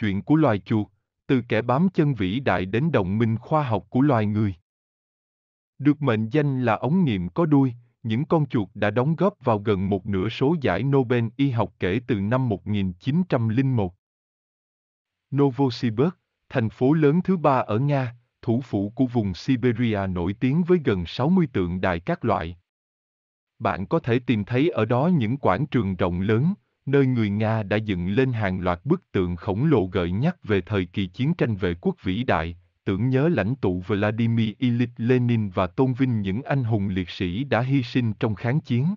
chuyện của loài chuột, từ kẻ bám chân vĩ đại đến đồng minh khoa học của loài người. Được mệnh danh là ống nghiệm có đuôi, những con chuột đã đóng góp vào gần một nửa số giải Nobel y học kể từ năm 1901. Novosibirsk, thành phố lớn thứ ba ở Nga, thủ phủ của vùng Siberia nổi tiếng với gần 60 tượng đài các loại. Bạn có thể tìm thấy ở đó những quảng trường rộng lớn, nơi người Nga đã dựng lên hàng loạt bức tượng khổng lồ gợi nhắc về thời kỳ chiến tranh vệ quốc vĩ đại, tưởng nhớ lãnh tụ Vladimir Ilyich Lenin và tôn vinh những anh hùng liệt sĩ đã hy sinh trong kháng chiến.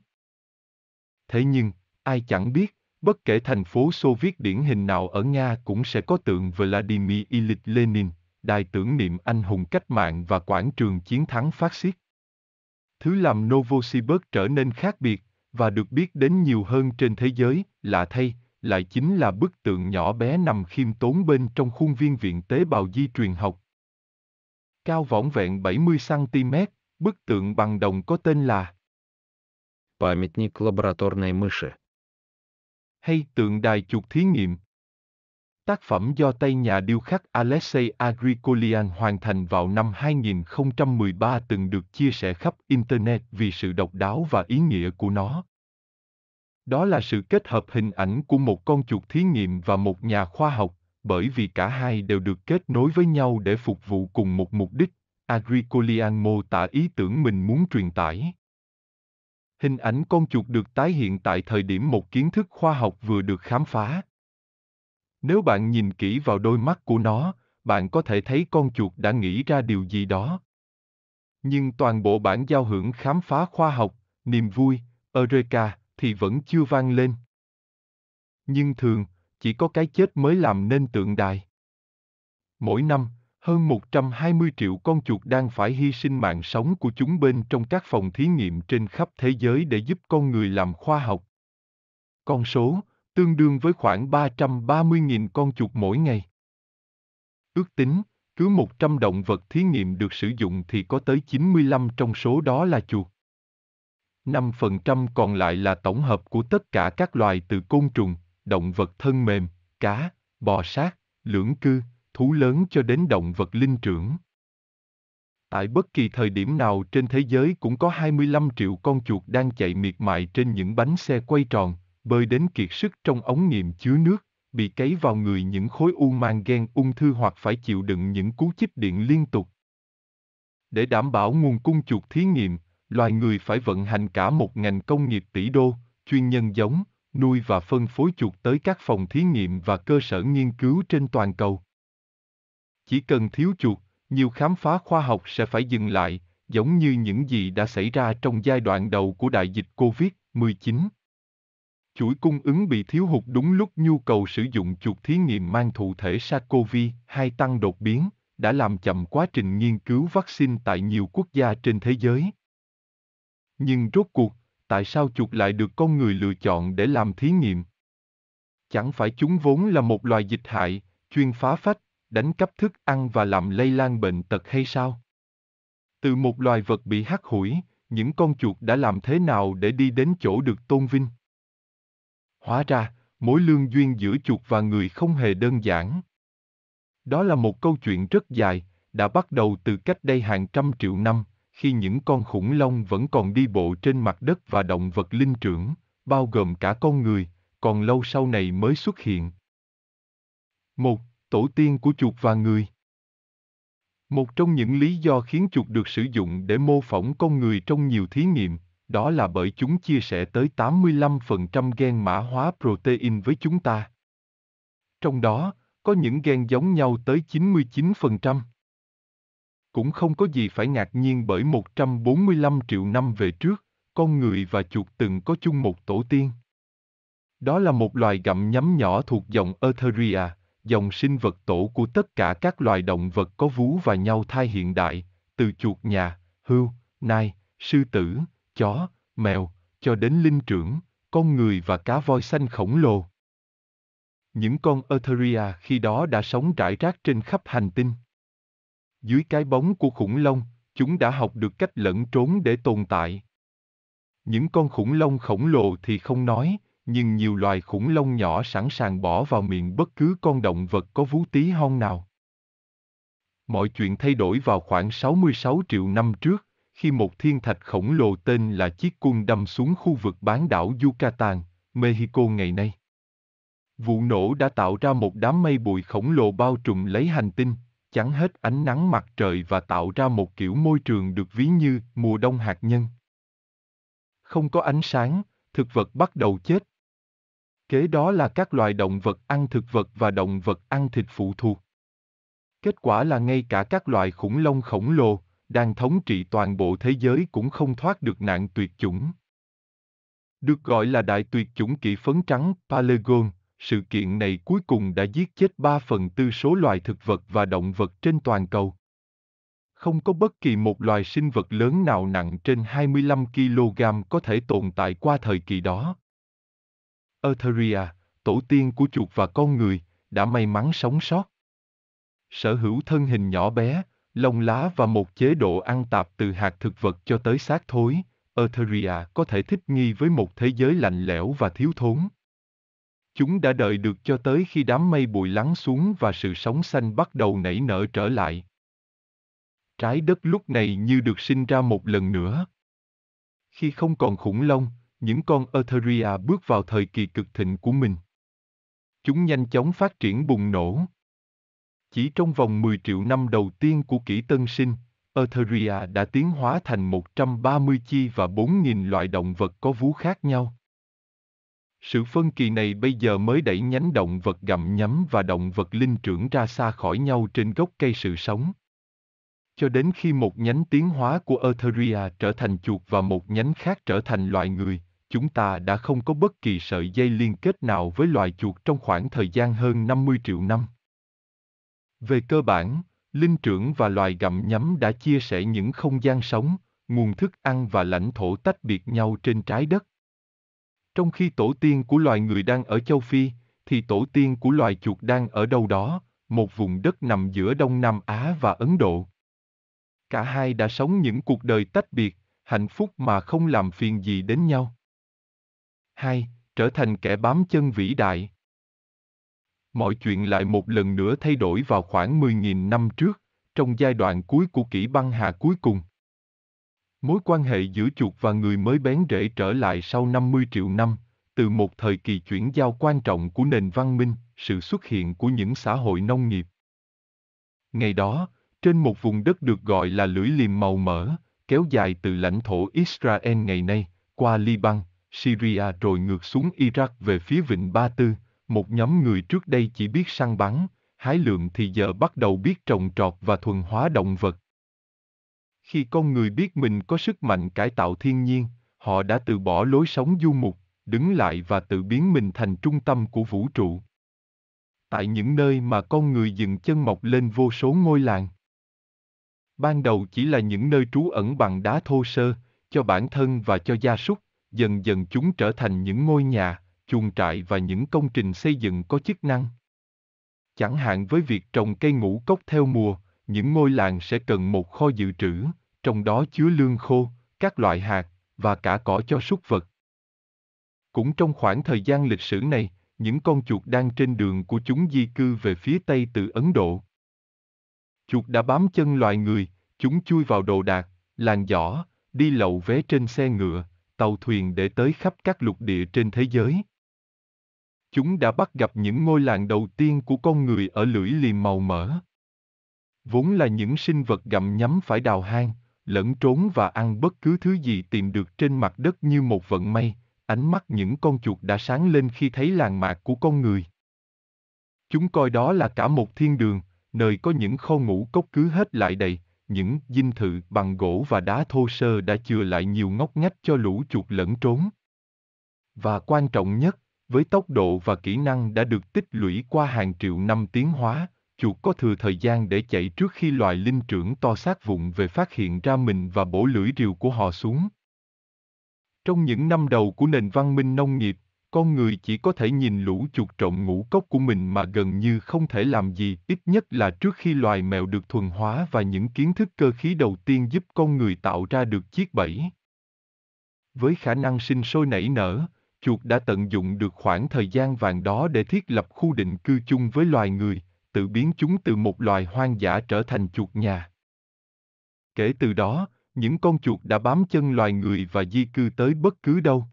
Thế nhưng, ai chẳng biết, bất kể thành phố Xô Viết điển hình nào ở Nga cũng sẽ có tượng Vladimir Ilyich Lenin, đài tưởng niệm anh hùng cách mạng và quảng trường chiến thắng phát xít. Thứ làm Novosibirsk trở nên khác biệt và được biết đến nhiều hơn trên thế giới, là thay, lại chính là bức tượng nhỏ bé nằm khiêm tốn bên trong khuôn viên viện tế bào di truyền học. Cao võng vẹn 70cm, bức tượng bằng đồng có tên là Памятник лабораторной мыши. Hay tượng đài chuột thí nghiệm. Tác phẩm do tay nhà điêu khắc Alexei Agricolian hoàn thành vào năm 2013 từng được chia sẻ khắp Internet vì sự độc đáo và ý nghĩa của nó. Đó là sự kết hợp hình ảnh của một con chuột thí nghiệm và một nhà khoa học, bởi vì cả hai đều được kết nối với nhau để phục vụ cùng một mục đích. Agricolian mô tả ý tưởng mình muốn truyền tải. Hình ảnh con chuột được tái hiện tại thời điểm một kiến thức khoa học vừa được khám phá nếu bạn nhìn kỹ vào đôi mắt của nó, bạn có thể thấy con chuột đã nghĩ ra điều gì đó. Nhưng toàn bộ bản giao hưởng khám phá khoa học, niềm vui, Eureka thì vẫn chưa vang lên. Nhưng thường, chỉ có cái chết mới làm nên tượng đài. Mỗi năm, hơn 120 triệu con chuột đang phải hy sinh mạng sống của chúng bên trong các phòng thí nghiệm trên khắp thế giới để giúp con người làm khoa học. Con số, tương đương với khoảng 330.000 con chuột mỗi ngày. Ước tính, cứ 100 động vật thí nghiệm được sử dụng thì có tới 95 trong số đó là chuột. 5% còn lại là tổng hợp của tất cả các loài từ côn trùng, động vật thân mềm, cá, bò sát, lưỡng cư, thú lớn cho đến động vật linh trưởng. Tại bất kỳ thời điểm nào trên thế giới cũng có 25 triệu con chuột đang chạy miệt mài trên những bánh xe quay tròn, bơi đến kiệt sức trong ống nghiệm chứa nước, bị cấy vào người những khối u mang gen ung thư hoặc phải chịu đựng những cú chích điện liên tục. Để đảm bảo nguồn cung chuột thí nghiệm, loài người phải vận hành cả một ngành công nghiệp tỷ đô, chuyên nhân giống, nuôi và phân phối chuột tới các phòng thí nghiệm và cơ sở nghiên cứu trên toàn cầu. Chỉ cần thiếu chuột, nhiều khám phá khoa học sẽ phải dừng lại, giống như những gì đã xảy ra trong giai đoạn đầu của đại dịch COVID-19. Chuỗi cung ứng bị thiếu hụt đúng lúc nhu cầu sử dụng chuột thí nghiệm mang thụ thể SARS-CoV-2 tăng đột biến, đã làm chậm quá trình nghiên cứu vaccine tại nhiều quốc gia trên thế giới. Nhưng rốt cuộc, tại sao chuột lại được con người lựa chọn để làm thí nghiệm? Chẳng phải chúng vốn là một loài dịch hại, chuyên phá phách, đánh cắp thức ăn và làm lây lan bệnh tật hay sao? Từ một loài vật bị hắc hủi, những con chuột đã làm thế nào để đi đến chỗ được tôn vinh? Hóa ra, mối lương duyên giữa chuột và người không hề đơn giản. Đó là một câu chuyện rất dài, đã bắt đầu từ cách đây hàng trăm triệu năm, khi những con khủng long vẫn còn đi bộ trên mặt đất và động vật linh trưởng, bao gồm cả con người, còn lâu sau này mới xuất hiện. Một, Tổ tiên của chuột và người Một trong những lý do khiến chuột được sử dụng để mô phỏng con người trong nhiều thí nghiệm, đó là bởi chúng chia sẻ tới 85% gen mã hóa protein với chúng ta. Trong đó, có những gen giống nhau tới 99%. Cũng không có gì phải ngạc nhiên bởi 145 triệu năm về trước, con người và chuột từng có chung một tổ tiên. Đó là một loài gặm nhấm nhỏ thuộc dòng Eutheria, dòng sinh vật tổ của tất cả các loài động vật có vú và nhau thai hiện đại, từ chuột nhà, hươu, nai, sư tử, chó, mèo, cho đến linh trưởng, con người và cá voi xanh khổng lồ. Những con Eutheria khi đó đã sống rải rác trên khắp hành tinh. Dưới cái bóng của khủng long, chúng đã học được cách lẫn trốn để tồn tại. Những con khủng long khổng lồ thì không nói, nhưng nhiều loài khủng long nhỏ sẵn sàng bỏ vào miệng bất cứ con động vật có vú tí hon nào. Mọi chuyện thay đổi vào khoảng 66 triệu năm trước, khi một thiên thạch khổng lồ tên là chiếc cung đâm xuống khu vực bán đảo Yucatan, Mexico ngày nay. Vụ nổ đã tạo ra một đám mây bụi khổng lồ bao trùm lấy hành tinh, chắn hết ánh nắng mặt trời và tạo ra một kiểu môi trường được ví như mùa đông hạt nhân. Không có ánh sáng, thực vật bắt đầu chết. Kế đó là các loài động vật ăn thực vật và động vật ăn thịt phụ thuộc. Kết quả là ngay cả các loài khủng long khổng lồ, đang thống trị toàn bộ thế giới cũng không thoát được nạn tuyệt chủng. Được gọi là đại tuyệt chủng kỷ phấn trắng Pelagon, sự kiện này cuối cùng đã giết chết 3 phần tư số loài thực vật và động vật trên toàn cầu. Không có bất kỳ một loài sinh vật lớn nào nặng trên 25 kg có thể tồn tại qua thời kỳ đó. Etheria, tổ tiên của chuột và con người, đã may mắn sống sót. Sở hữu thân hình nhỏ bé, lông lá và một chế độ ăn tạp từ hạt thực vật cho tới xác thối, Etheria có thể thích nghi với một thế giới lạnh lẽo và thiếu thốn. Chúng đã đợi được cho tới khi đám mây bụi lắng xuống và sự sống xanh bắt đầu nảy nở trở lại. Trái đất lúc này như được sinh ra một lần nữa. Khi không còn khủng long, những con Etheria bước vào thời kỳ cực thịnh của mình. Chúng nhanh chóng phát triển bùng nổ, chỉ trong vòng 10 triệu năm đầu tiên của kỷ tân sinh, Eutheria đã tiến hóa thành 130 chi và 4.000 loại động vật có vú khác nhau. Sự phân kỳ này bây giờ mới đẩy nhánh động vật gặm nhấm và động vật linh trưởng ra xa khỏi nhau trên gốc cây sự sống. Cho đến khi một nhánh tiến hóa của Eutheria trở thành chuột và một nhánh khác trở thành loài người, chúng ta đã không có bất kỳ sợi dây liên kết nào với loài chuột trong khoảng thời gian hơn 50 triệu năm. Về cơ bản, linh trưởng và loài gặm nhấm đã chia sẻ những không gian sống, nguồn thức ăn và lãnh thổ tách biệt nhau trên trái đất. Trong khi tổ tiên của loài người đang ở châu Phi, thì tổ tiên của loài chuột đang ở đâu đó, một vùng đất nằm giữa Đông Nam Á và Ấn Độ. Cả hai đã sống những cuộc đời tách biệt, hạnh phúc mà không làm phiền gì đến nhau. 2. Trở thành kẻ bám chân vĩ đại mọi chuyện lại một lần nữa thay đổi vào khoảng 10.000 năm trước, trong giai đoạn cuối của kỷ băng hà cuối cùng. Mối quan hệ giữa chuột và người mới bén rễ trở lại sau 50 triệu năm, từ một thời kỳ chuyển giao quan trọng của nền văn minh, sự xuất hiện của những xã hội nông nghiệp. Ngày đó, trên một vùng đất được gọi là lưỡi liềm màu mỡ, kéo dài từ lãnh thổ Israel ngày nay, qua Liban, Syria rồi ngược xuống Iraq về phía vịnh Ba Tư, một nhóm người trước đây chỉ biết săn bắn, hái lượm thì giờ bắt đầu biết trồng trọt và thuần hóa động vật. Khi con người biết mình có sức mạnh cải tạo thiên nhiên, họ đã từ bỏ lối sống du mục, đứng lại và tự biến mình thành trung tâm của vũ trụ. Tại những nơi mà con người dừng chân mọc lên vô số ngôi làng. Ban đầu chỉ là những nơi trú ẩn bằng đá thô sơ, cho bản thân và cho gia súc, dần dần chúng trở thành những ngôi nhà, chuồng trại và những công trình xây dựng có chức năng. Chẳng hạn với việc trồng cây ngũ cốc theo mùa, những ngôi làng sẽ cần một kho dự trữ, trong đó chứa lương khô, các loại hạt và cả cỏ cho súc vật. Cũng trong khoảng thời gian lịch sử này, những con chuột đang trên đường của chúng di cư về phía Tây từ Ấn Độ. Chuột đã bám chân loài người, chúng chui vào đồ đạc, làn giỏ, đi lậu vé trên xe ngựa, tàu thuyền để tới khắp các lục địa trên thế giới chúng đã bắt gặp những ngôi làng đầu tiên của con người ở lưỡi liềm màu mỡ. Vốn là những sinh vật gặm nhắm phải đào hang, lẫn trốn và ăn bất cứ thứ gì tìm được trên mặt đất như một vận may, ánh mắt những con chuột đã sáng lên khi thấy làng mạc của con người. Chúng coi đó là cả một thiên đường, nơi có những kho ngũ cốc cứ hết lại đầy, những dinh thự bằng gỗ và đá thô sơ đã chừa lại nhiều ngóc ngách cho lũ chuột lẫn trốn. Và quan trọng nhất, với tốc độ và kỹ năng đã được tích lũy qua hàng triệu năm tiến hóa, chuột có thừa thời gian để chạy trước khi loài linh trưởng to xác vụng về phát hiện ra mình và bổ lưỡi rìu của họ xuống. Trong những năm đầu của nền văn minh nông nghiệp, con người chỉ có thể nhìn lũ chuột trộm ngũ cốc của mình mà gần như không thể làm gì, ít nhất là trước khi loài mèo được thuần hóa và những kiến thức cơ khí đầu tiên giúp con người tạo ra được chiếc bẫy. Với khả năng sinh sôi nảy nở, chuột đã tận dụng được khoảng thời gian vàng đó để thiết lập khu định cư chung với loài người, tự biến chúng từ một loài hoang dã trở thành chuột nhà. Kể từ đó, những con chuột đã bám chân loài người và di cư tới bất cứ đâu.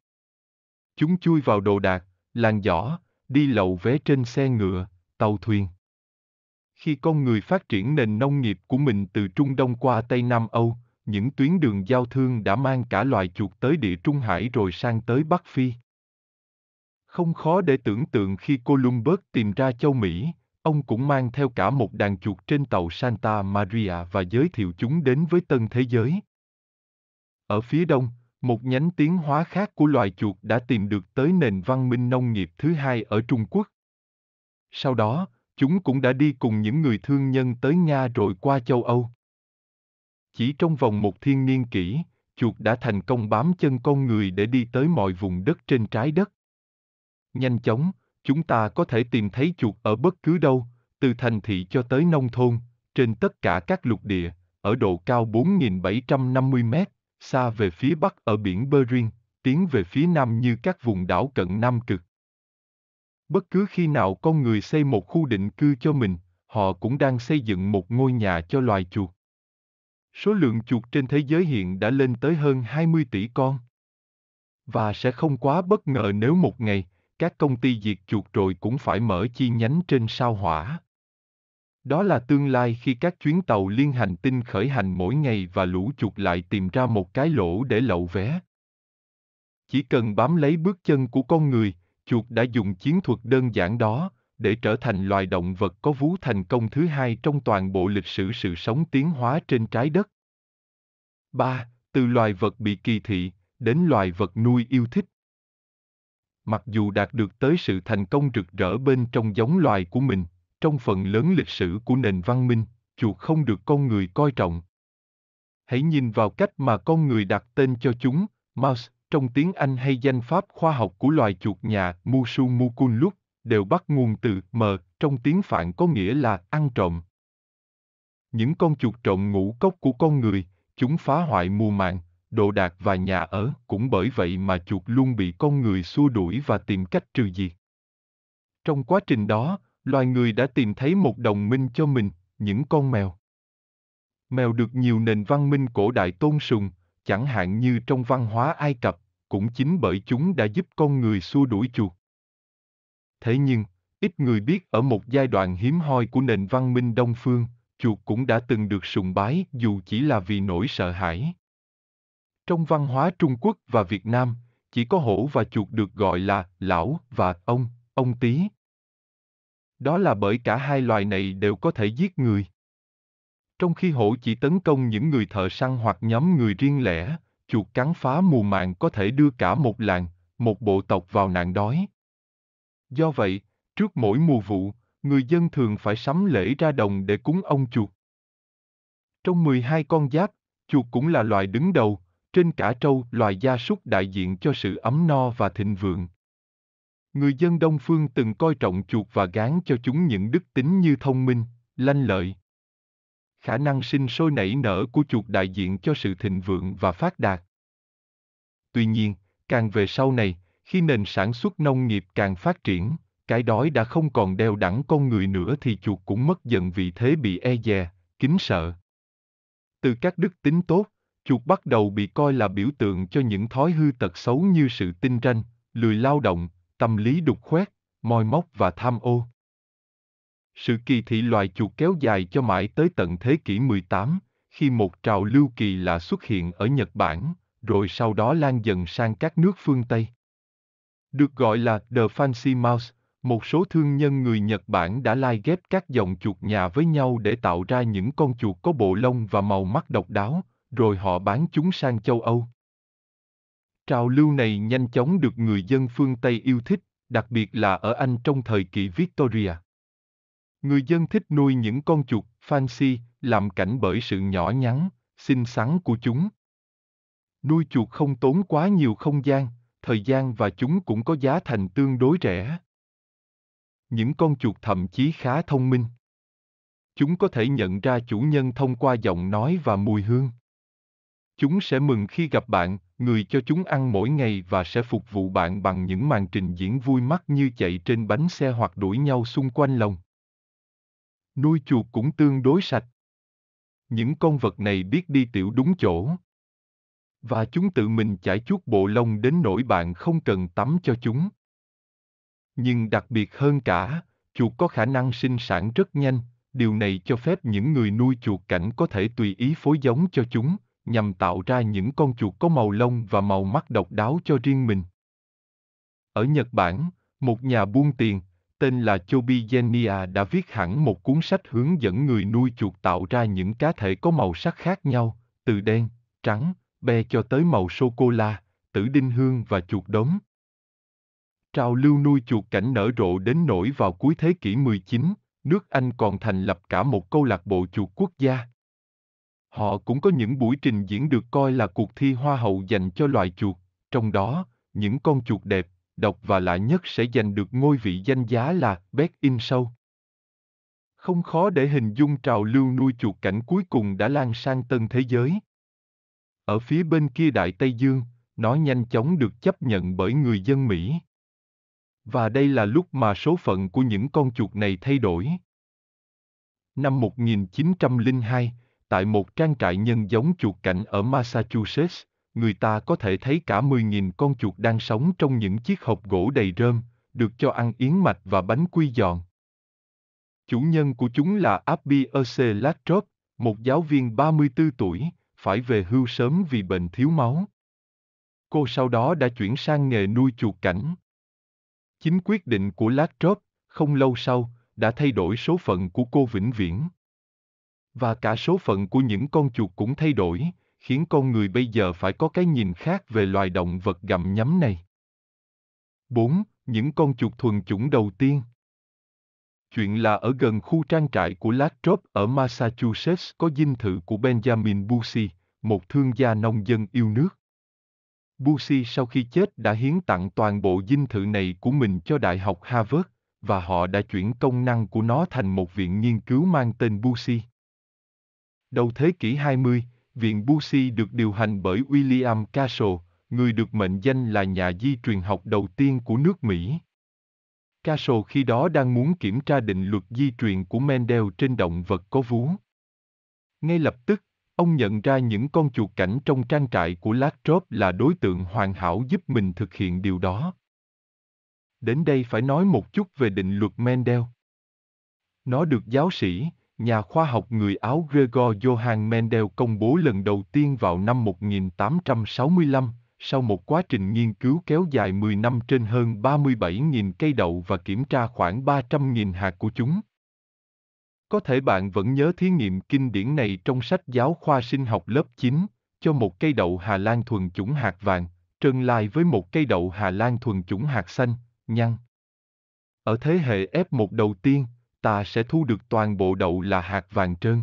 Chúng chui vào đồ đạc, làng giỏ, đi lậu vé trên xe ngựa, tàu thuyền. Khi con người phát triển nền nông nghiệp của mình từ Trung Đông qua Tây Nam Âu, những tuyến đường giao thương đã mang cả loài chuột tới địa Trung Hải rồi sang tới Bắc Phi. Không khó để tưởng tượng khi Columbus tìm ra châu Mỹ, ông cũng mang theo cả một đàn chuột trên tàu Santa Maria và giới thiệu chúng đến với tân thế giới. Ở phía đông, một nhánh tiến hóa khác của loài chuột đã tìm được tới nền văn minh nông nghiệp thứ hai ở Trung Quốc. Sau đó, chúng cũng đã đi cùng những người thương nhân tới Nga rồi qua châu Âu. Chỉ trong vòng một thiên niên kỷ, chuột đã thành công bám chân con người để đi tới mọi vùng đất trên trái đất. Nhanh chóng, chúng ta có thể tìm thấy chuột ở bất cứ đâu, từ thành thị cho tới nông thôn, trên tất cả các lục địa, ở độ cao 4.750 mét, xa về phía bắc ở biển Bering, tiến về phía nam như các vùng đảo cận Nam Cực. Bất cứ khi nào con người xây một khu định cư cho mình, họ cũng đang xây dựng một ngôi nhà cho loài chuột. Số lượng chuột trên thế giới hiện đã lên tới hơn 20 tỷ con. Và sẽ không quá bất ngờ nếu một ngày, các công ty diệt chuột rồi cũng phải mở chi nhánh trên sao hỏa. Đó là tương lai khi các chuyến tàu liên hành tinh khởi hành mỗi ngày và lũ chuột lại tìm ra một cái lỗ để lậu vé. Chỉ cần bám lấy bước chân của con người, chuột đã dùng chiến thuật đơn giản đó để trở thành loài động vật có vú thành công thứ hai trong toàn bộ lịch sử sự sống tiến hóa trên trái đất. 3. Từ loài vật bị kỳ thị đến loài vật nuôi yêu thích mặc dù đạt được tới sự thành công rực rỡ bên trong giống loài của mình, trong phần lớn lịch sử của nền văn minh, chuột không được con người coi trọng. Hãy nhìn vào cách mà con người đặt tên cho chúng, mouse, trong tiếng Anh hay danh pháp khoa học của loài chuột nhà Musu Mukunluk, đều bắt nguồn từ mờ, trong tiếng Phạn có nghĩa là ăn trộm. Những con chuột trộm ngũ cốc của con người, chúng phá hoại mùa màng đồ đạc và nhà ở, cũng bởi vậy mà chuột luôn bị con người xua đuổi và tìm cách trừ diệt. Trong quá trình đó, loài người đã tìm thấy một đồng minh cho mình, những con mèo. Mèo được nhiều nền văn minh cổ đại tôn sùng, chẳng hạn như trong văn hóa Ai Cập, cũng chính bởi chúng đã giúp con người xua đuổi chuột. Thế nhưng, ít người biết ở một giai đoạn hiếm hoi của nền văn minh Đông Phương, chuột cũng đã từng được sùng bái dù chỉ là vì nỗi sợ hãi. Trong văn hóa Trung Quốc và Việt Nam, chỉ có hổ và chuột được gọi là lão và ông, ông tí. Đó là bởi cả hai loài này đều có thể giết người. Trong khi hổ chỉ tấn công những người thợ săn hoặc nhóm người riêng lẻ, chuột cắn phá mùa màng có thể đưa cả một làng, một bộ tộc vào nạn đói. Do vậy, trước mỗi mùa vụ, người dân thường phải sắm lễ ra đồng để cúng ông chuột. Trong 12 con giáp, chuột cũng là loài đứng đầu, trên cả trâu, loài gia súc đại diện cho sự ấm no và thịnh vượng. Người dân Đông Phương từng coi trọng chuột và gán cho chúng những đức tính như thông minh, lanh lợi. Khả năng sinh sôi nảy nở của chuột đại diện cho sự thịnh vượng và phát đạt. Tuy nhiên, càng về sau này, khi nền sản xuất nông nghiệp càng phát triển, cái đói đã không còn đeo đẳng con người nữa thì chuột cũng mất dần vị thế bị e dè, kính sợ. Từ các đức tính tốt, chuột bắt đầu bị coi là biểu tượng cho những thói hư tật xấu như sự tinh ranh, lười lao động, tâm lý đục khoét, moi móc và tham ô. Sự kỳ thị loài chuột kéo dài cho mãi tới tận thế kỷ 18, khi một trào lưu kỳ lạ xuất hiện ở Nhật Bản, rồi sau đó lan dần sang các nước phương Tây. Được gọi là The Fancy Mouse, một số thương nhân người Nhật Bản đã lai ghép các dòng chuột nhà với nhau để tạo ra những con chuột có bộ lông và màu mắt độc đáo, rồi họ bán chúng sang châu Âu. Trào lưu này nhanh chóng được người dân phương Tây yêu thích, đặc biệt là ở Anh trong thời kỳ Victoria. Người dân thích nuôi những con chuột, fancy, làm cảnh bởi sự nhỏ nhắn, xinh xắn của chúng. Nuôi chuột không tốn quá nhiều không gian, thời gian và chúng cũng có giá thành tương đối rẻ. Những con chuột thậm chí khá thông minh. Chúng có thể nhận ra chủ nhân thông qua giọng nói và mùi hương. Chúng sẽ mừng khi gặp bạn, người cho chúng ăn mỗi ngày và sẽ phục vụ bạn bằng những màn trình diễn vui mắt như chạy trên bánh xe hoặc đuổi nhau xung quanh lồng. Nuôi chuột cũng tương đối sạch. Những con vật này biết đi tiểu đúng chỗ. Và chúng tự mình chải chuốt bộ lông đến nỗi bạn không cần tắm cho chúng. Nhưng đặc biệt hơn cả, chuột có khả năng sinh sản rất nhanh, điều này cho phép những người nuôi chuột cảnh có thể tùy ý phối giống cho chúng, nhằm tạo ra những con chuột có màu lông và màu mắt độc đáo cho riêng mình. Ở Nhật Bản, một nhà buôn tiền, tên là Chobi Genia đã viết hẳn một cuốn sách hướng dẫn người nuôi chuột tạo ra những cá thể có màu sắc khác nhau, từ đen, trắng, be cho tới màu sô-cô-la, tử đinh hương và chuột đốm. Trào lưu nuôi chuột cảnh nở rộ đến nổi vào cuối thế kỷ 19, nước Anh còn thành lập cả một câu lạc bộ chuột quốc gia, Họ cũng có những buổi trình diễn được coi là cuộc thi hoa hậu dành cho loài chuột, trong đó, những con chuột đẹp, độc và lạ nhất sẽ giành được ngôi vị danh giá là Best in Show. Không khó để hình dung trào lưu nuôi chuột cảnh cuối cùng đã lan sang tân thế giới. Ở phía bên kia Đại Tây Dương, nó nhanh chóng được chấp nhận bởi người dân Mỹ. Và đây là lúc mà số phận của những con chuột này thay đổi. Năm 1902, tại một trang trại nhân giống chuột cảnh ở Massachusetts, người ta có thể thấy cả 10.000 con chuột đang sống trong những chiếc hộp gỗ đầy rơm, được cho ăn yến mạch và bánh quy giòn. Chủ nhân của chúng là Abby Erce Latrop, một giáo viên 34 tuổi, phải về hưu sớm vì bệnh thiếu máu. Cô sau đó đã chuyển sang nghề nuôi chuột cảnh. Chính quyết định của Latrop, không lâu sau, đã thay đổi số phận của cô vĩnh viễn và cả số phận của những con chuột cũng thay đổi, khiến con người bây giờ phải có cái nhìn khác về loài động vật gặm nhấm này. 4. Những con chuột thuần chủng đầu tiên Chuyện là ở gần khu trang trại của Latrop ở Massachusetts có dinh thự của Benjamin Busey, một thương gia nông dân yêu nước. Busey sau khi chết đã hiến tặng toàn bộ dinh thự này của mình cho Đại học Harvard, và họ đã chuyển công năng của nó thành một viện nghiên cứu mang tên Busey. Đầu thế kỷ 20, Viện Bussy được điều hành bởi William Castle, người được mệnh danh là nhà di truyền học đầu tiên của nước Mỹ. Castle khi đó đang muốn kiểm tra định luật di truyền của Mendel trên động vật có vú. Ngay lập tức, ông nhận ra những con chuột cảnh trong trang trại của Latrop là đối tượng hoàn hảo giúp mình thực hiện điều đó. Đến đây phải nói một chút về định luật Mendel. Nó được giáo sĩ, nhà khoa học người Áo Gregor Johann Mendel công bố lần đầu tiên vào năm 1865, sau một quá trình nghiên cứu kéo dài 10 năm trên hơn 37.000 cây đậu và kiểm tra khoảng 300.000 hạt của chúng. Có thể bạn vẫn nhớ thí nghiệm kinh điển này trong sách giáo khoa sinh học lớp 9, cho một cây đậu Hà Lan thuần chủng hạt vàng, trơn lai với một cây đậu Hà Lan thuần chủng hạt xanh, nhăn. Ở thế hệ F1 đầu tiên, ta sẽ thu được toàn bộ đậu là hạt vàng trơn.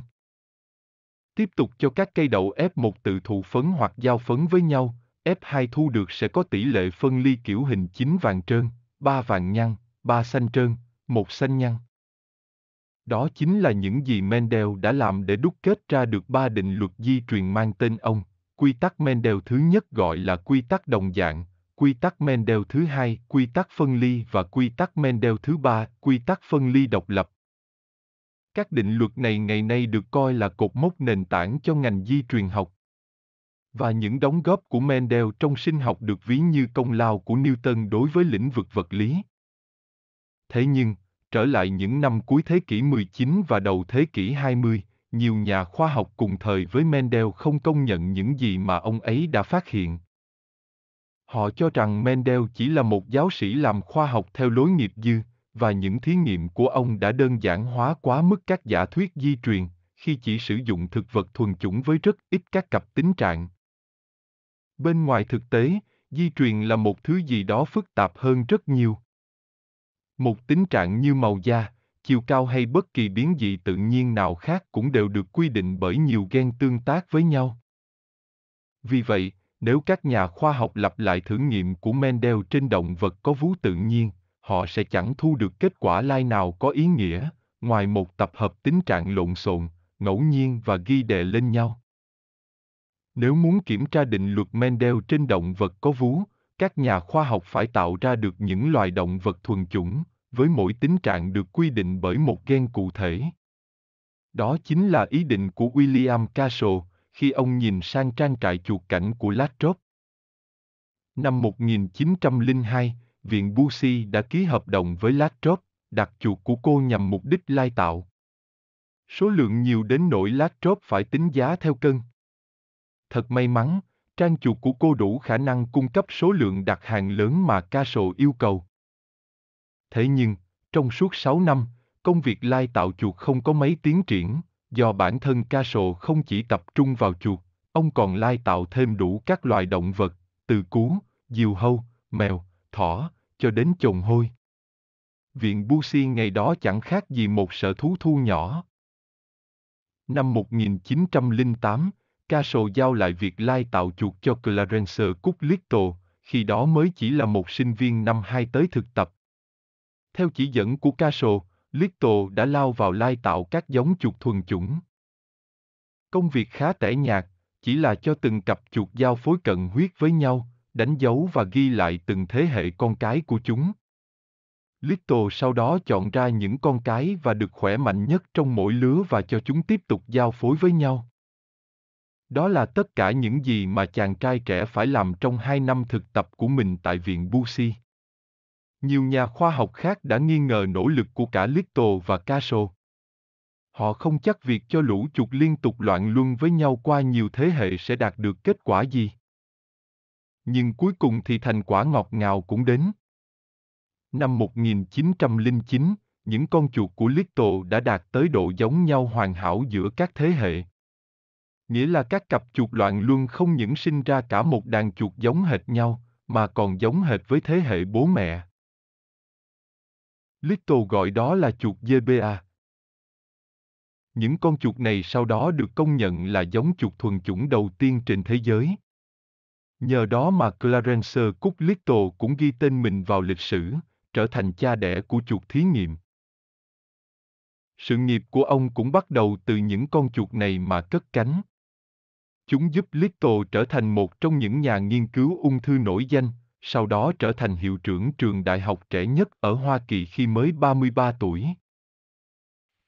Tiếp tục cho các cây đậu F1 tự thụ phấn hoặc giao phấn với nhau, F2 thu được sẽ có tỷ lệ phân ly kiểu hình chín vàng trơn, 3 vàng nhăn, 3 xanh trơn, 1 xanh nhăn. Đó chính là những gì Mendel đã làm để đúc kết ra được ba định luật di truyền mang tên ông, quy tắc Mendel thứ nhất gọi là quy tắc đồng dạng, quy tắc Mendel thứ hai, quy tắc phân ly và quy tắc Mendel thứ ba, quy tắc phân ly độc lập. Các định luật này ngày nay được coi là cột mốc nền tảng cho ngành di truyền học. Và những đóng góp của Mendel trong sinh học được ví như công lao của Newton đối với lĩnh vực vật lý. Thế nhưng, trở lại những năm cuối thế kỷ 19 và đầu thế kỷ 20, nhiều nhà khoa học cùng thời với Mendel không công nhận những gì mà ông ấy đã phát hiện, Họ cho rằng Mendel chỉ là một giáo sĩ làm khoa học theo lối nghiệp dư, và những thí nghiệm của ông đã đơn giản hóa quá mức các giả thuyết di truyền, khi chỉ sử dụng thực vật thuần chủng với rất ít các cặp tính trạng. Bên ngoài thực tế, di truyền là một thứ gì đó phức tạp hơn rất nhiều. Một tính trạng như màu da, chiều cao hay bất kỳ biến dị tự nhiên nào khác cũng đều được quy định bởi nhiều gen tương tác với nhau. Vì vậy, nếu các nhà khoa học lặp lại thử nghiệm của Mendel trên động vật có vú tự nhiên, họ sẽ chẳng thu được kết quả lai nào có ý nghĩa, ngoài một tập hợp tính trạng lộn xộn, ngẫu nhiên và ghi đề lên nhau. Nếu muốn kiểm tra định luật Mendel trên động vật có vú, các nhà khoa học phải tạo ra được những loài động vật thuần chủng, với mỗi tính trạng được quy định bởi một gen cụ thể. Đó chính là ý định của William Castle, khi ông nhìn sang trang trại chuột cảnh của Latrop. Năm 1902, Viện Busi đã ký hợp đồng với Latrop, đặt chuột của cô nhằm mục đích lai tạo. Số lượng nhiều đến nỗi Latrop phải tính giá theo cân. Thật may mắn, trang chuột của cô đủ khả năng cung cấp số lượng đặt hàng lớn mà Castle yêu cầu. Thế nhưng, trong suốt 6 năm, công việc lai tạo chuột không có mấy tiến triển, do bản thân Castle không chỉ tập trung vào chuột, ông còn lai tạo thêm đủ các loài động vật, từ cú, diều hâu, mèo, thỏ, cho đến chồn hôi. Viện Busi ngày đó chẳng khác gì một sở thú thu nhỏ. Năm 1908, Caso giao lại việc lai tạo chuột cho Clarence Cuclitto, khi đó mới chỉ là một sinh viên năm hai tới thực tập. Theo chỉ dẫn của Caso, Little đã lao vào lai tạo các giống chuột thuần chủng. Công việc khá tẻ nhạt, chỉ là cho từng cặp chuột giao phối cận huyết với nhau, đánh dấu và ghi lại từng thế hệ con cái của chúng. Little sau đó chọn ra những con cái và được khỏe mạnh nhất trong mỗi lứa và cho chúng tiếp tục giao phối với nhau. Đó là tất cả những gì mà chàng trai trẻ phải làm trong hai năm thực tập của mình tại viện Busi nhiều nhà khoa học khác đã nghi ngờ nỗ lực của cả Little và Caso. Họ không chắc việc cho lũ chuột liên tục loạn luân với nhau qua nhiều thế hệ sẽ đạt được kết quả gì. Nhưng cuối cùng thì thành quả ngọt ngào cũng đến. Năm 1909, những con chuột của Little đã đạt tới độ giống nhau hoàn hảo giữa các thế hệ. Nghĩa là các cặp chuột loạn luân không những sinh ra cả một đàn chuột giống hệt nhau, mà còn giống hệt với thế hệ bố mẹ. Little gọi đó là chuột GBA. Những con chuột này sau đó được công nhận là giống chuột thuần chủng đầu tiên trên thế giới. Nhờ đó mà Clarence Cook Little cũng ghi tên mình vào lịch sử, trở thành cha đẻ của chuột thí nghiệm. Sự nghiệp của ông cũng bắt đầu từ những con chuột này mà cất cánh. Chúng giúp Little trở thành một trong những nhà nghiên cứu ung thư nổi danh, sau đó trở thành hiệu trưởng trường đại học trẻ nhất ở Hoa Kỳ khi mới 33 tuổi.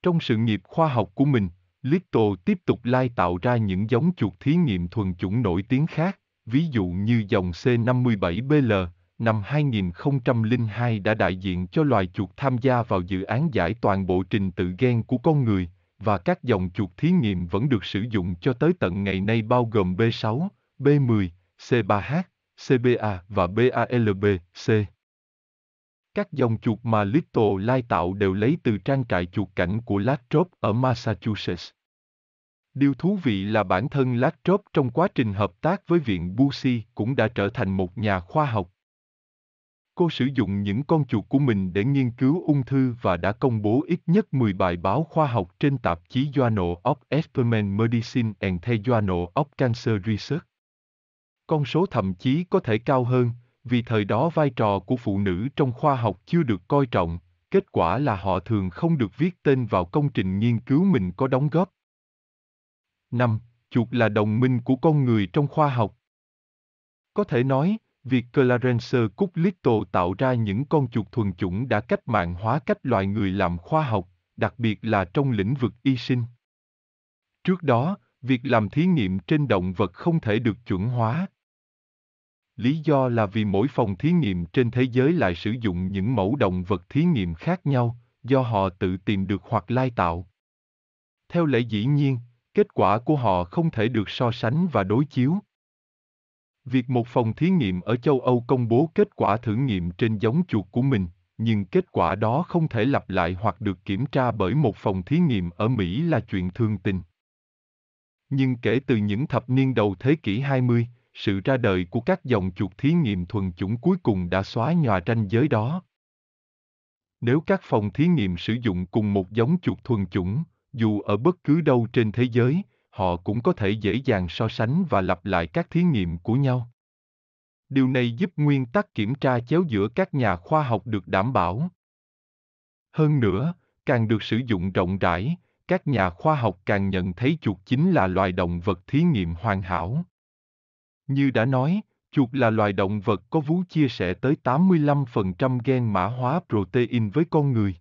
Trong sự nghiệp khoa học của mình, Little tiếp tục lai tạo ra những giống chuột thí nghiệm thuần chủng nổi tiếng khác, ví dụ như dòng C57BL, năm 2002 đã đại diện cho loài chuột tham gia vào dự án giải toàn bộ trình tự gen của con người, và các dòng chuột thí nghiệm vẫn được sử dụng cho tới tận ngày nay bao gồm B6, B10, C3H, CBA và BALBC. Các dòng chuột mà Little Lai tạo đều lấy từ trang trại chuột cảnh của Latrop ở Massachusetts. Điều thú vị là bản thân Latrop trong quá trình hợp tác với Viện Busi cũng đã trở thành một nhà khoa học. Cô sử dụng những con chuột của mình để nghiên cứu ung thư và đã công bố ít nhất 10 bài báo khoa học trên tạp chí Journal of Experimental Medicine and the Journal of Cancer Research con số thậm chí có thể cao hơn, vì thời đó vai trò của phụ nữ trong khoa học chưa được coi trọng, kết quả là họ thường không được viết tên vào công trình nghiên cứu mình có đóng góp. năm Chuột là đồng minh của con người trong khoa học. Có thể nói, việc Clarence Cooklisto tạo ra những con chuột thuần chủng đã cách mạng hóa cách loài người làm khoa học, đặc biệt là trong lĩnh vực y sinh. Trước đó, việc làm thí nghiệm trên động vật không thể được chuẩn hóa, Lý do là vì mỗi phòng thí nghiệm trên thế giới lại sử dụng những mẫu động vật thí nghiệm khác nhau, do họ tự tìm được hoặc lai tạo. Theo lẽ dĩ nhiên, kết quả của họ không thể được so sánh và đối chiếu. Việc một phòng thí nghiệm ở châu Âu công bố kết quả thử nghiệm trên giống chuột của mình, nhưng kết quả đó không thể lặp lại hoặc được kiểm tra bởi một phòng thí nghiệm ở Mỹ là chuyện thường tình. Nhưng kể từ những thập niên đầu thế kỷ 20, sự ra đời của các dòng chuột thí nghiệm thuần chủng cuối cùng đã xóa nhòa ranh giới đó. Nếu các phòng thí nghiệm sử dụng cùng một giống chuột thuần chủng, dù ở bất cứ đâu trên thế giới, họ cũng có thể dễ dàng so sánh và lặp lại các thí nghiệm của nhau. Điều này giúp nguyên tắc kiểm tra chéo giữa các nhà khoa học được đảm bảo. Hơn nữa, càng được sử dụng rộng rãi, các nhà khoa học càng nhận thấy chuột chính là loài động vật thí nghiệm hoàn hảo. Như đã nói, chuột là loài động vật có vú chia sẻ tới 85% gen mã hóa protein với con người.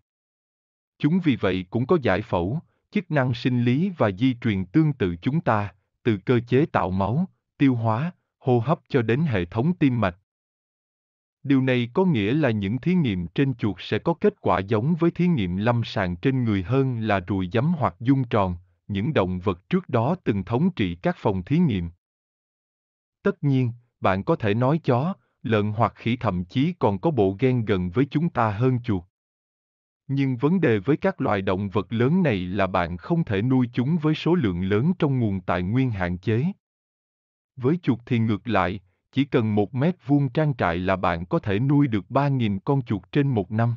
Chúng vì vậy cũng có giải phẫu, chức năng sinh lý và di truyền tương tự chúng ta, từ cơ chế tạo máu, tiêu hóa, hô hấp cho đến hệ thống tim mạch. Điều này có nghĩa là những thí nghiệm trên chuột sẽ có kết quả giống với thí nghiệm lâm sàng trên người hơn là ruồi giấm hoặc dung tròn, những động vật trước đó từng thống trị các phòng thí nghiệm. Tất nhiên, bạn có thể nói chó, lợn hoặc khỉ thậm chí còn có bộ gen gần với chúng ta hơn chuột. Nhưng vấn đề với các loài động vật lớn này là bạn không thể nuôi chúng với số lượng lớn trong nguồn tài nguyên hạn chế. Với chuột thì ngược lại, chỉ cần một mét vuông trang trại là bạn có thể nuôi được 3.000 con chuột trên một năm.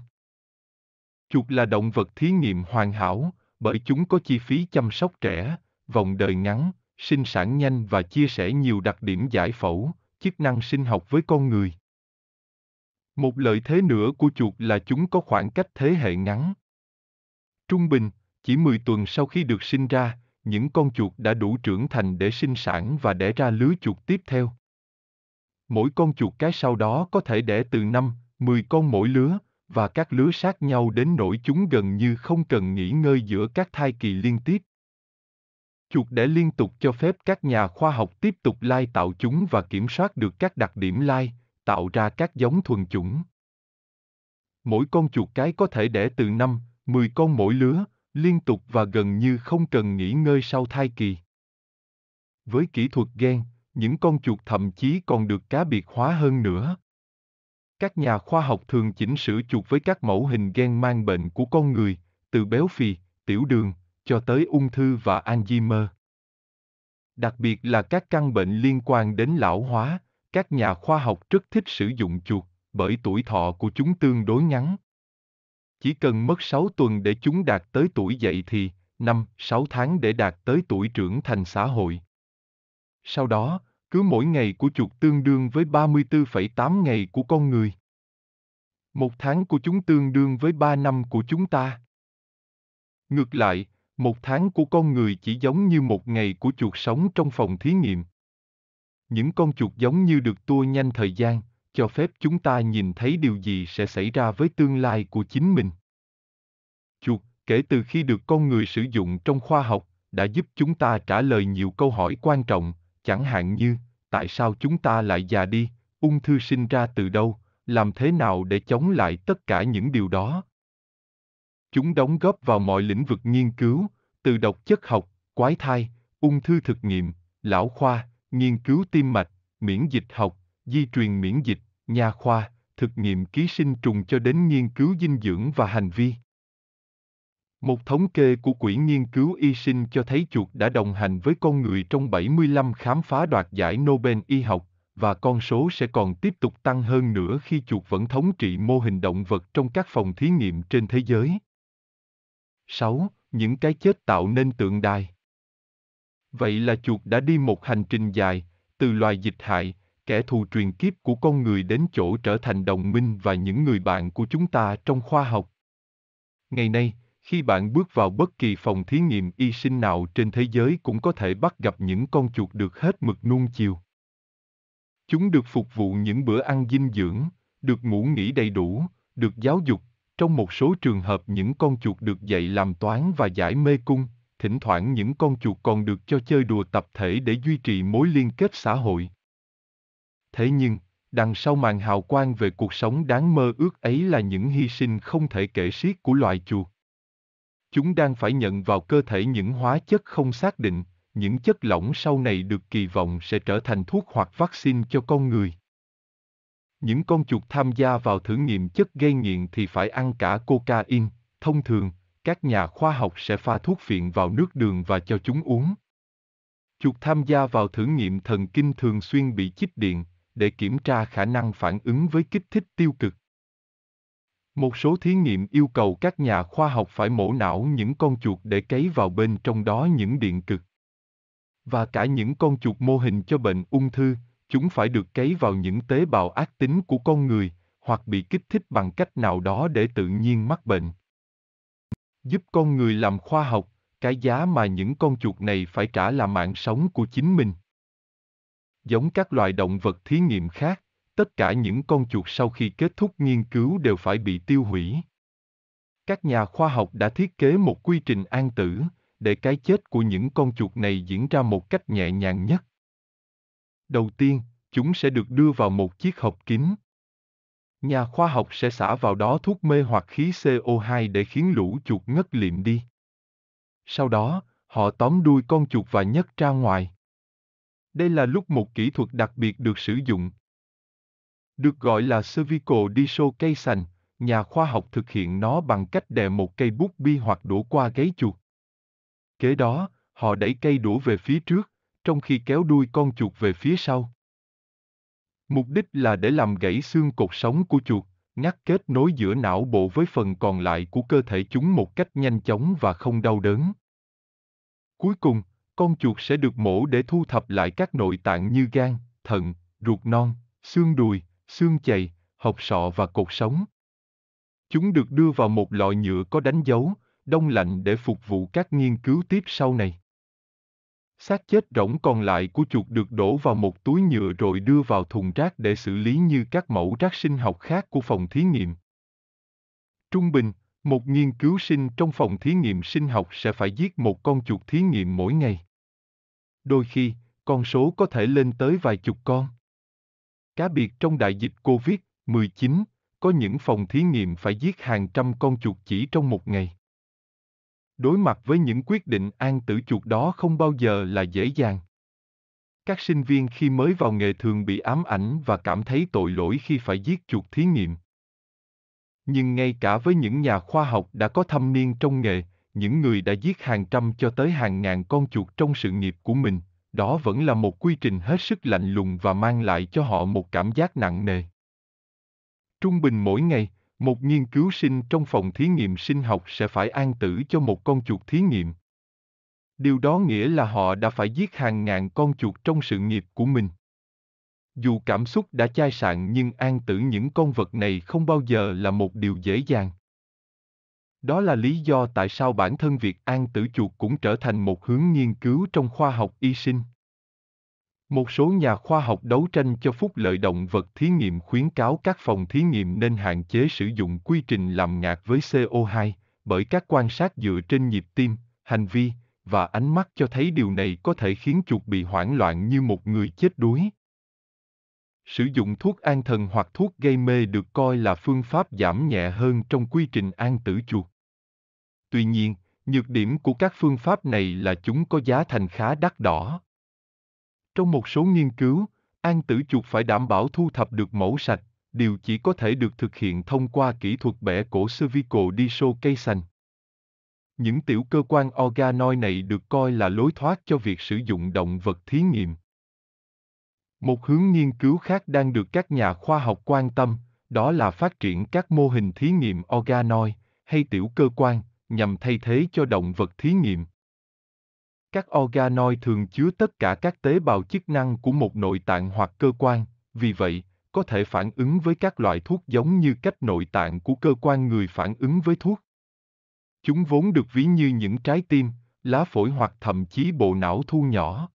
Chuột là động vật thí nghiệm hoàn hảo, bởi chúng có chi phí chăm sóc trẻ, vòng đời ngắn, sinh sản nhanh và chia sẻ nhiều đặc điểm giải phẫu, chức năng sinh học với con người. Một lợi thế nữa của chuột là chúng có khoảng cách thế hệ ngắn. Trung bình, chỉ 10 tuần sau khi được sinh ra, những con chuột đã đủ trưởng thành để sinh sản và đẻ ra lứa chuột tiếp theo. Mỗi con chuột cái sau đó có thể đẻ từ 5, 10 con mỗi lứa, và các lứa sát nhau đến nỗi chúng gần như không cần nghỉ ngơi giữa các thai kỳ liên tiếp chuột để liên tục cho phép các nhà khoa học tiếp tục lai tạo chúng và kiểm soát được các đặc điểm lai, tạo ra các giống thuần chủng. Mỗi con chuột cái có thể đẻ từ 5, 10 con mỗi lứa, liên tục và gần như không cần nghỉ ngơi sau thai kỳ. Với kỹ thuật gen, những con chuột thậm chí còn được cá biệt hóa hơn nữa. Các nhà khoa học thường chỉnh sửa chuột với các mẫu hình gen mang bệnh của con người, từ béo phì, tiểu đường, cho tới ung thư và Alzheimer. Đặc biệt là các căn bệnh liên quan đến lão hóa, các nhà khoa học rất thích sử dụng chuột bởi tuổi thọ của chúng tương đối ngắn. Chỉ cần mất 6 tuần để chúng đạt tới tuổi dậy thì 5, 6 tháng để đạt tới tuổi trưởng thành xã hội. Sau đó, cứ mỗi ngày của chuột tương đương với 34,8 ngày của con người. Một tháng của chúng tương đương với 3 năm của chúng ta. Ngược lại, một tháng của con người chỉ giống như một ngày của chuột sống trong phòng thí nghiệm. Những con chuột giống như được tua nhanh thời gian, cho phép chúng ta nhìn thấy điều gì sẽ xảy ra với tương lai của chính mình. Chuột, kể từ khi được con người sử dụng trong khoa học, đã giúp chúng ta trả lời nhiều câu hỏi quan trọng, chẳng hạn như tại sao chúng ta lại già đi, ung thư sinh ra từ đâu, làm thế nào để chống lại tất cả những điều đó, Chúng đóng góp vào mọi lĩnh vực nghiên cứu, từ độc chất học, quái thai, ung thư thực nghiệm, lão khoa, nghiên cứu tim mạch, miễn dịch học, di truyền miễn dịch, nha khoa, thực nghiệm ký sinh trùng cho đến nghiên cứu dinh dưỡng và hành vi. Một thống kê của Quỹ Nghiên cứu Y sinh cho thấy chuột đã đồng hành với con người trong 75 khám phá đoạt giải Nobel y học, và con số sẽ còn tiếp tục tăng hơn nữa khi chuột vẫn thống trị mô hình động vật trong các phòng thí nghiệm trên thế giới. 6. Những cái chết tạo nên tượng đài. Vậy là chuột đã đi một hành trình dài, từ loài dịch hại, kẻ thù truyền kiếp của con người đến chỗ trở thành đồng minh và những người bạn của chúng ta trong khoa học. Ngày nay, khi bạn bước vào bất kỳ phòng thí nghiệm y sinh nào trên thế giới cũng có thể bắt gặp những con chuột được hết mực nuông chiều. Chúng được phục vụ những bữa ăn dinh dưỡng, được ngủ nghỉ đầy đủ, được giáo dục, trong một số trường hợp những con chuột được dạy làm toán và giải mê cung, thỉnh thoảng những con chuột còn được cho chơi đùa tập thể để duy trì mối liên kết xã hội. Thế nhưng, đằng sau màn hào quang về cuộc sống đáng mơ ước ấy là những hy sinh không thể kể xiết của loài chuột. Chúng đang phải nhận vào cơ thể những hóa chất không xác định, những chất lỏng sau này được kỳ vọng sẽ trở thành thuốc hoặc vaccine cho con người những con chuột tham gia vào thử nghiệm chất gây nghiện thì phải ăn cả cocaine. Thông thường, các nhà khoa học sẽ pha thuốc phiện vào nước đường và cho chúng uống. Chuột tham gia vào thử nghiệm thần kinh thường xuyên bị chích điện để kiểm tra khả năng phản ứng với kích thích tiêu cực. Một số thí nghiệm yêu cầu các nhà khoa học phải mổ não những con chuột để cấy vào bên trong đó những điện cực và cả những con chuột mô hình cho bệnh ung thư, chúng phải được cấy vào những tế bào ác tính của con người, hoặc bị kích thích bằng cách nào đó để tự nhiên mắc bệnh. Giúp con người làm khoa học, cái giá mà những con chuột này phải trả là mạng sống của chính mình. Giống các loài động vật thí nghiệm khác, tất cả những con chuột sau khi kết thúc nghiên cứu đều phải bị tiêu hủy. Các nhà khoa học đã thiết kế một quy trình an tử để cái chết của những con chuột này diễn ra một cách nhẹ nhàng nhất. Đầu tiên, chúng sẽ được đưa vào một chiếc hộp kín. Nhà khoa học sẽ xả vào đó thuốc mê hoặc khí CO2 để khiến lũ chuột ngất lịm đi. Sau đó, họ tóm đuôi con chuột và nhấc ra ngoài. Đây là lúc một kỹ thuật đặc biệt được sử dụng. Được gọi là cervical dislocation, nhà khoa học thực hiện nó bằng cách đè một cây bút bi hoặc đổ qua gáy chuột. Kế đó, họ đẩy cây đũa về phía trước, trong khi kéo đuôi con chuột về phía sau. Mục đích là để làm gãy xương cột sống của chuột, ngắt kết nối giữa não bộ với phần còn lại của cơ thể chúng một cách nhanh chóng và không đau đớn. Cuối cùng, con chuột sẽ được mổ để thu thập lại các nội tạng như gan, thận, ruột non, xương đùi, xương chày, hộp sọ và cột sống. Chúng được đưa vào một lọ nhựa có đánh dấu, đông lạnh để phục vụ các nghiên cứu tiếp sau này xác chết rỗng còn lại của chuột được đổ vào một túi nhựa rồi đưa vào thùng rác để xử lý như các mẫu rác sinh học khác của phòng thí nghiệm. Trung bình, một nghiên cứu sinh trong phòng thí nghiệm sinh học sẽ phải giết một con chuột thí nghiệm mỗi ngày. Đôi khi, con số có thể lên tới vài chục con. Cá biệt trong đại dịch COVID-19, có những phòng thí nghiệm phải giết hàng trăm con chuột chỉ trong một ngày đối mặt với những quyết định an tử chuột đó không bao giờ là dễ dàng các sinh viên khi mới vào nghề thường bị ám ảnh và cảm thấy tội lỗi khi phải giết chuột thí nghiệm nhưng ngay cả với những nhà khoa học đã có thâm niên trong nghề những người đã giết hàng trăm cho tới hàng ngàn con chuột trong sự nghiệp của mình đó vẫn là một quy trình hết sức lạnh lùng và mang lại cho họ một cảm giác nặng nề trung bình mỗi ngày một nghiên cứu sinh trong phòng thí nghiệm sinh học sẽ phải an tử cho một con chuột thí nghiệm. Điều đó nghĩa là họ đã phải giết hàng ngàn con chuột trong sự nghiệp của mình. Dù cảm xúc đã chai sạn nhưng an tử những con vật này không bao giờ là một điều dễ dàng. Đó là lý do tại sao bản thân việc an tử chuột cũng trở thành một hướng nghiên cứu trong khoa học y sinh. Một số nhà khoa học đấu tranh cho phúc lợi động vật thí nghiệm khuyến cáo các phòng thí nghiệm nên hạn chế sử dụng quy trình làm ngạt với CO2, bởi các quan sát dựa trên nhịp tim, hành vi và ánh mắt cho thấy điều này có thể khiến chuột bị hoảng loạn như một người chết đuối. Sử dụng thuốc an thần hoặc thuốc gây mê được coi là phương pháp giảm nhẹ hơn trong quy trình an tử chuột. Tuy nhiên, nhược điểm của các phương pháp này là chúng có giá thành khá đắt đỏ trong một số nghiên cứu, an tử chuột phải đảm bảo thu thập được mẫu sạch, điều chỉ có thể được thực hiện thông qua kỹ thuật bẻ cổ cervical dislocation. Những tiểu cơ quan organoid này được coi là lối thoát cho việc sử dụng động vật thí nghiệm. Một hướng nghiên cứu khác đang được các nhà khoa học quan tâm, đó là phát triển các mô hình thí nghiệm organoid hay tiểu cơ quan nhằm thay thế cho động vật thí nghiệm. Các organoid thường chứa tất cả các tế bào chức năng của một nội tạng hoặc cơ quan, vì vậy, có thể phản ứng với các loại thuốc giống như cách nội tạng của cơ quan người phản ứng với thuốc. Chúng vốn được ví như những trái tim, lá phổi hoặc thậm chí bộ não thu nhỏ.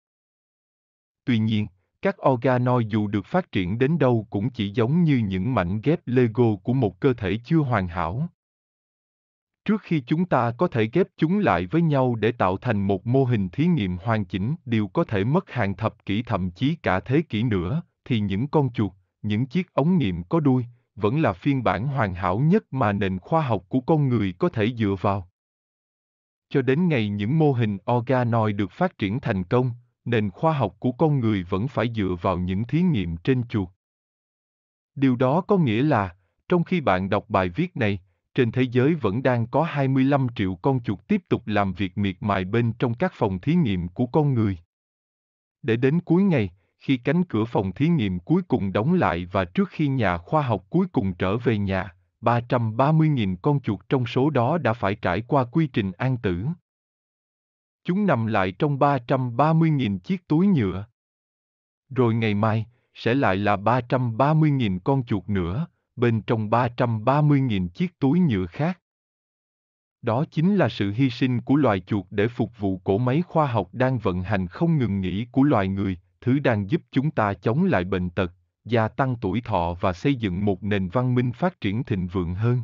Tuy nhiên, các organoid dù được phát triển đến đâu cũng chỉ giống như những mảnh ghép Lego của một cơ thể chưa hoàn hảo trước khi chúng ta có thể ghép chúng lại với nhau để tạo thành một mô hình thí nghiệm hoàn chỉnh đều có thể mất hàng thập kỷ thậm chí cả thế kỷ nữa thì những con chuột những chiếc ống nghiệm có đuôi vẫn là phiên bản hoàn hảo nhất mà nền khoa học của con người có thể dựa vào cho đến ngày những mô hình organoid được phát triển thành công nền khoa học của con người vẫn phải dựa vào những thí nghiệm trên chuột điều đó có nghĩa là trong khi bạn đọc bài viết này trên thế giới vẫn đang có 25 triệu con chuột tiếp tục làm việc miệt mài bên trong các phòng thí nghiệm của con người. Để đến cuối ngày, khi cánh cửa phòng thí nghiệm cuối cùng đóng lại và trước khi nhà khoa học cuối cùng trở về nhà, 330.000 con chuột trong số đó đã phải trải qua quy trình an tử. Chúng nằm lại trong 330.000 chiếc túi nhựa. Rồi ngày mai, sẽ lại là 330.000 con chuột nữa, bên trong 330.000 chiếc túi nhựa khác. Đó chính là sự hy sinh của loài chuột để phục vụ cỗ máy khoa học đang vận hành không ngừng nghỉ của loài người, thứ đang giúp chúng ta chống lại bệnh tật, gia tăng tuổi thọ và xây dựng một nền văn minh phát triển thịnh vượng hơn.